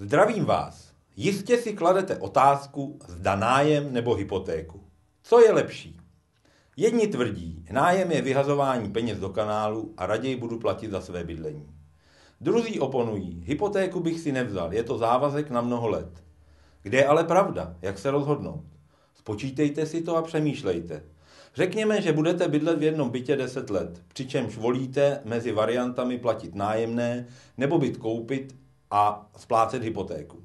Zdravím vás. Jistě si kladete otázku, zda nájem nebo hypotéku. Co je lepší? Jedni tvrdí, nájem je vyhazování peněz do kanálu a raději budu platit za své bydlení. Druzí oponují, hypotéku bych si nevzal, je to závazek na mnoho let. Kde je ale pravda, jak se rozhodnout? Spočítejte si to a přemýšlejte. Řekněme, že budete bydlet v jednom bytě 10 let, přičemž volíte mezi variantami platit nájemné nebo byt koupit a splácet hypotéku.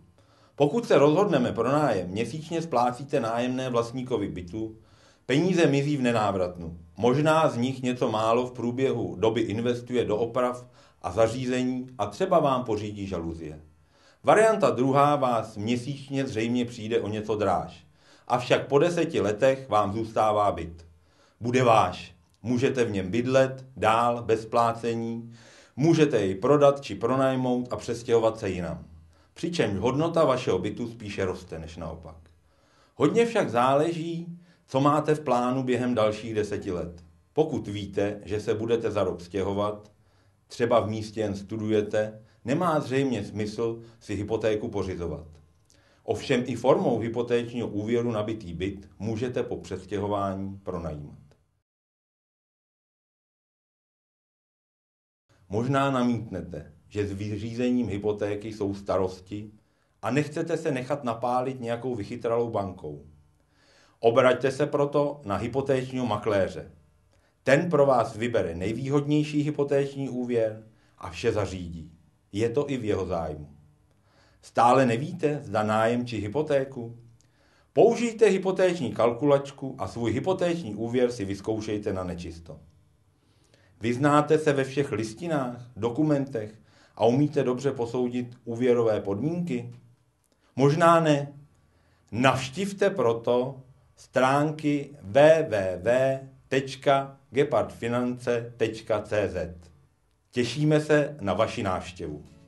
Pokud se rozhodneme pro nájem, měsíčně splácíte nájemné vlastníkovi bytu, peníze mizí v nenávratnu. Možná z nich něco málo v průběhu doby investuje do oprav a zařízení a třeba vám pořídí žaluzie. Varianta druhá vás měsíčně zřejmě přijde o něco dráž. Avšak po deseti letech vám zůstává byt. Bude váš. Můžete v něm bydlet, dál, bez plácení, Můžete ji prodat či pronajmout a přestěhovat se jinam. Přičemž hodnota vašeho bytu spíše roste než naopak. Hodně však záleží, co máte v plánu během dalších deseti let. Pokud víte, že se budete za rok stěhovat, třeba v místě jen studujete, nemá zřejmě smysl si hypotéku pořizovat. Ovšem i formou hypotéčního úvěru nabitý byt můžete po přestěhování pronajímat. Možná namítnete, že s vyřízením hypotéky jsou starosti a nechcete se nechat napálit nějakou vychytralou bankou. Obraťte se proto na hypotéčního makléře. Ten pro vás vybere nejvýhodnější hypotéční úvěr a vše zařídí. Je to i v jeho zájmu. Stále nevíte, zda nájem či hypotéku? Použijte hypotéční kalkulačku a svůj hypotéční úvěr si vyzkoušejte na nečisto. Vyznáte se ve všech listinách, dokumentech a umíte dobře posoudit úvěrové podmínky? Možná ne. Navštivte proto stránky www.gepardfinance.cz. Těšíme se na vaši návštěvu.